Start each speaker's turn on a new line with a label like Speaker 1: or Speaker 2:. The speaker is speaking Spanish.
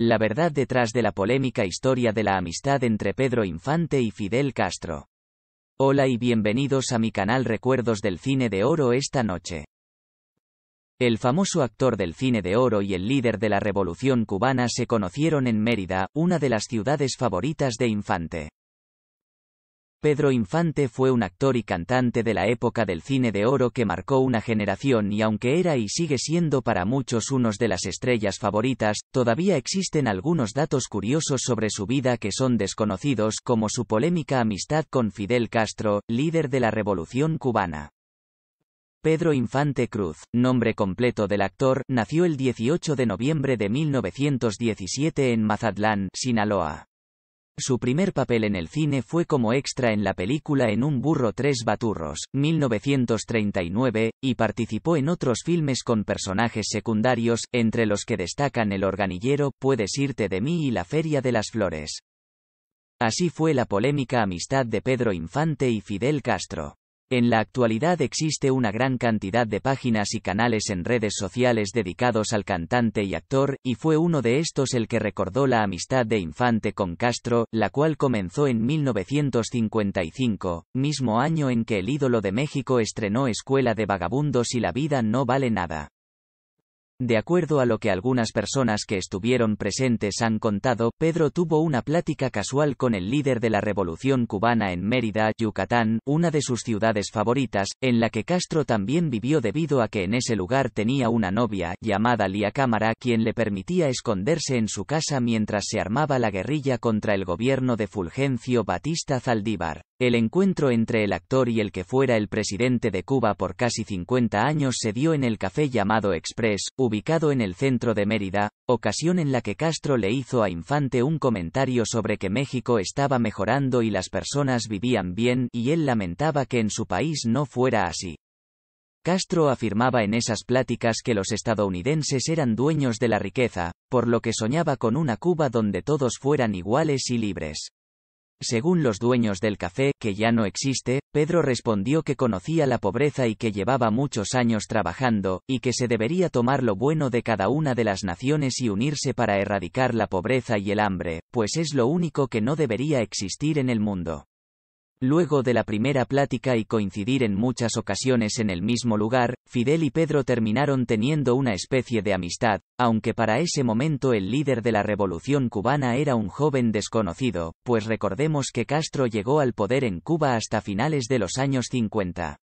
Speaker 1: La verdad detrás de la polémica historia de la amistad entre Pedro Infante y Fidel Castro. Hola y bienvenidos a mi canal Recuerdos del Cine de Oro esta noche. El famoso actor del Cine de Oro y el líder de la Revolución cubana se conocieron en Mérida, una de las ciudades favoritas de Infante. Pedro Infante fue un actor y cantante de la época del cine de oro que marcó una generación y aunque era y sigue siendo para muchos unos de las estrellas favoritas, todavía existen algunos datos curiosos sobre su vida que son desconocidos como su polémica amistad con Fidel Castro, líder de la Revolución cubana. Pedro Infante Cruz, nombre completo del actor, nació el 18 de noviembre de 1917 en Mazatlán, Sinaloa. Su primer papel en el cine fue como extra en la película En un burro tres baturros, 1939, y participó en otros filmes con personajes secundarios, entre los que destacan El organillero, Puedes irte de mí y La Feria de las Flores. Así fue la polémica amistad de Pedro Infante y Fidel Castro. En la actualidad existe una gran cantidad de páginas y canales en redes sociales dedicados al cantante y actor, y fue uno de estos el que recordó la amistad de Infante con Castro, la cual comenzó en 1955, mismo año en que el ídolo de México estrenó Escuela de Vagabundos y La vida no vale nada. De acuerdo a lo que algunas personas que estuvieron presentes han contado, Pedro tuvo una plática casual con el líder de la Revolución cubana en Mérida, Yucatán, una de sus ciudades favoritas, en la que Castro también vivió debido a que en ese lugar tenía una novia, llamada Lía Cámara, quien le permitía esconderse en su casa mientras se armaba la guerrilla contra el gobierno de Fulgencio Batista Zaldívar. El encuentro entre el actor y el que fuera el presidente de Cuba por casi 50 años se dio en el café llamado Express, ubicado en el centro de Mérida, ocasión en la que Castro le hizo a Infante un comentario sobre que México estaba mejorando y las personas vivían bien, y él lamentaba que en su país no fuera así. Castro afirmaba en esas pláticas que los estadounidenses eran dueños de la riqueza, por lo que soñaba con una Cuba donde todos fueran iguales y libres. Según los dueños del café, que ya no existe, Pedro respondió que conocía la pobreza y que llevaba muchos años trabajando, y que se debería tomar lo bueno de cada una de las naciones y unirse para erradicar la pobreza y el hambre, pues es lo único que no debería existir en el mundo. Luego de la primera plática y coincidir en muchas ocasiones en el mismo lugar, Fidel y Pedro terminaron teniendo una especie de amistad, aunque para ese momento el líder de la revolución cubana era un joven desconocido, pues recordemos que Castro llegó al poder en Cuba hasta finales de los años 50.